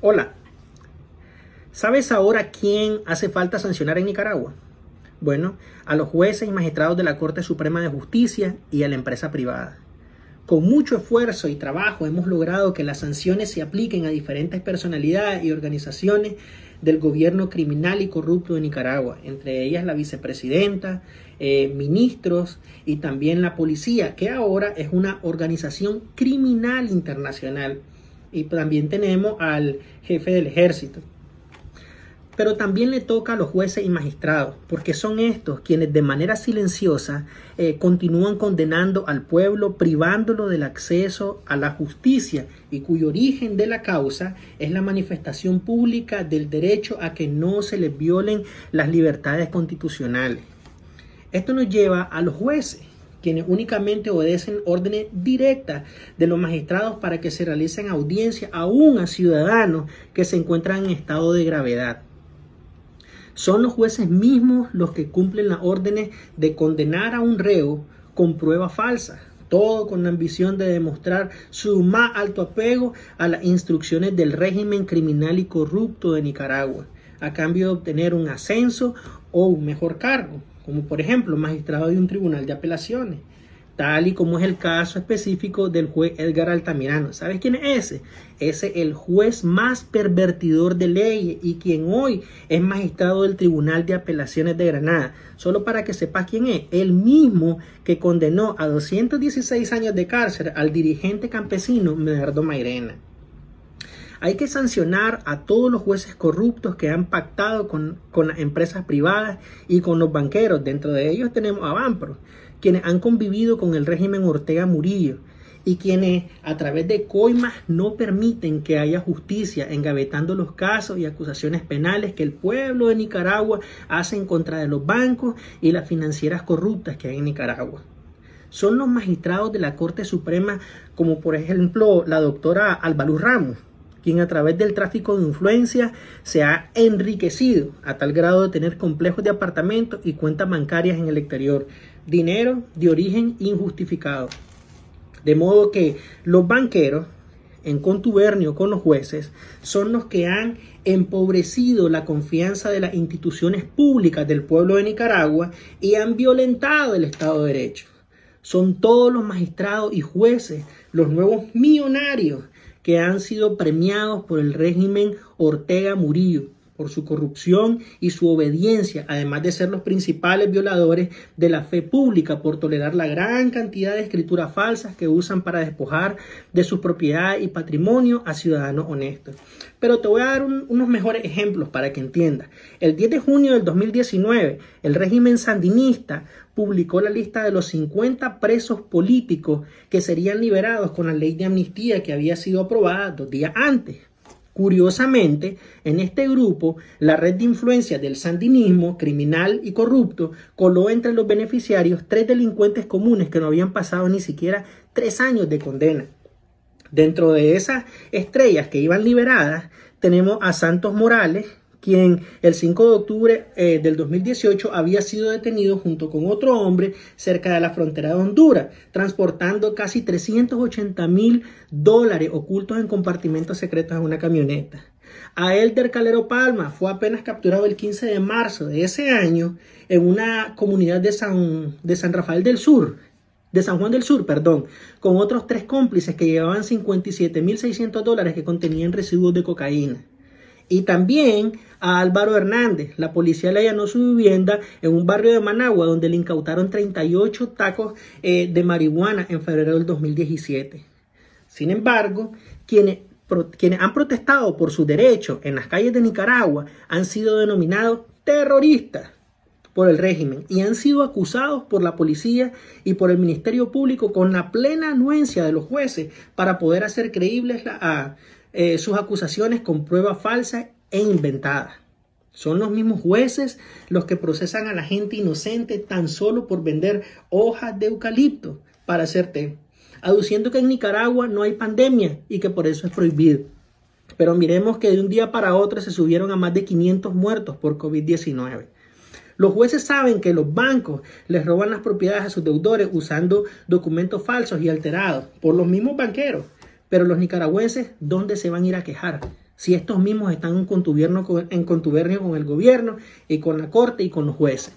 Hola, ¿sabes ahora quién hace falta sancionar en Nicaragua? Bueno, a los jueces y magistrados de la Corte Suprema de Justicia y a la empresa privada. Con mucho esfuerzo y trabajo hemos logrado que las sanciones se apliquen a diferentes personalidades y organizaciones del gobierno criminal y corrupto de Nicaragua, entre ellas la vicepresidenta, eh, ministros y también la policía, que ahora es una organización criminal internacional y también tenemos al jefe del ejército. Pero también le toca a los jueces y magistrados, porque son estos quienes de manera silenciosa eh, continúan condenando al pueblo, privándolo del acceso a la justicia y cuyo origen de la causa es la manifestación pública del derecho a que no se les violen las libertades constitucionales. Esto nos lleva a los jueces, únicamente obedecen órdenes directas de los magistrados para que se realicen audiencias aún a ciudadanos que se encuentran en estado de gravedad. Son los jueces mismos los que cumplen las órdenes de condenar a un reo con pruebas falsas, todo con la ambición de demostrar su más alto apego a las instrucciones del régimen criminal y corrupto de Nicaragua, a cambio de obtener un ascenso o un mejor cargo como por ejemplo magistrado de un tribunal de apelaciones, tal y como es el caso específico del juez Edgar Altamirano. ¿Sabes quién es ese? Ese es el juez más pervertidor de leyes y quien hoy es magistrado del Tribunal de Apelaciones de Granada. Solo para que sepas quién es, el mismo que condenó a 216 años de cárcel al dirigente campesino Medardo Mairena. Hay que sancionar a todos los jueces corruptos que han pactado con, las empresas privadas y con los banqueros. Dentro de ellos tenemos a Banpro, quienes han convivido con el régimen Ortega Murillo y quienes a través de coimas no permiten que haya justicia, engavetando los casos y acusaciones penales que el pueblo de Nicaragua hace en contra de los bancos y las financieras corruptas que hay en Nicaragua. Son los magistrados de la Corte Suprema, como por ejemplo la doctora Albaluz Ramos, quien a través del tráfico de influencias se ha enriquecido a tal grado de tener complejos de apartamentos y cuentas bancarias en el exterior, dinero de origen injustificado. De modo que los banqueros, en contubernio con los jueces, son los que han empobrecido la confianza de las instituciones públicas del pueblo de Nicaragua y han violentado el Estado de Derecho. Son todos los magistrados y jueces, los nuevos millonarios que han sido premiados por el régimen Ortega Murillo por su corrupción y su obediencia, además de ser los principales violadores de la fe pública por tolerar la gran cantidad de escrituras falsas que usan para despojar de su propiedad y patrimonio a ciudadanos honestos. Pero te voy a dar unos mejores ejemplos para que entiendas. El 10 de junio del 2019, el régimen sandinista publicó la lista de los 50 presos políticos que serían liberados con la ley de amnistía que había sido aprobada dos días antes. Curiosamente, en este grupo, la red de influencia del sandinismo, criminal y corrupto, coló entre los beneficiarios tres delincuentes comunes que no habían pasado ni siquiera tres años de condena. Dentro de esas estrellas que iban liberadas, tenemos a Santos Morales, quien el 5 de octubre eh, del 2018 había sido detenido junto con otro hombre cerca de la frontera de Honduras, transportando casi 380 mil dólares ocultos en compartimentos secretos en una camioneta. A Elder Calero Palma fue apenas capturado el 15 de marzo de ese año en una comunidad de San, Rafael del Sur, de San Juan del Sur, perdón, con otros tres cómplices que llevaban mil 57.600 dólares que contenían residuos de cocaína. Y también a Álvaro Hernández. La policía le allanó su vivienda en un barrio de Managua donde le incautaron 38 tacos eh, de marihuana en febrero del 2017. Sin embargo, quienes, quienes han protestado por su derecho en las calles de Nicaragua han sido denominados terroristas por el régimen y han sido acusados por la policía y por el Ministerio Público con la plena anuencia de los jueces para poder hacer creíbles ah, eh, sus acusaciones con pruebas falsas e inventadas. Son los mismos jueces los que procesan a la gente inocente tan solo por vender hojas de eucalipto para hacer té, aduciendo que en Nicaragua no hay pandemia y que por eso es prohibido. Pero miremos que de un día para otro se subieron a más de 500 muertos por COVID-19. Los jueces saben que los bancos les roban las propiedades a sus deudores usando documentos falsos y alterados por los mismos banqueros. Pero los nicaragüenses, ¿dónde se van a ir a quejar? Si estos mismos están en contubernio, con, con el gobierno y con la corte y con los jueces.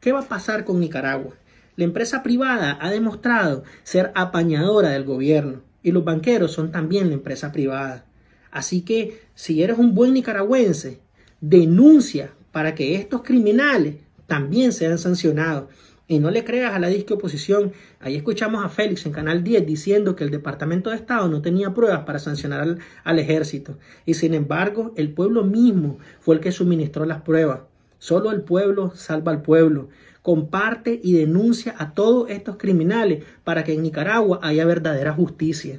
¿Qué va a pasar con Nicaragua? La empresa privada ha demostrado ser apañadora del gobierno y los banqueros son también la empresa privada. Así que si eres un buen nicaragüense, denuncia para que estos criminales también sean sancionados. Y no le creas a la disque oposición. Ahí escuchamos a Félix en Canal 10 diciendo que el Departamento de Estado no tenía pruebas para sancionar al, al, ejército. Y sin embargo, el pueblo mismo fue el que suministró las pruebas. Solo el pueblo salva al pueblo. Comparte y denuncia a todos estos criminales para que en Nicaragua haya verdadera justicia.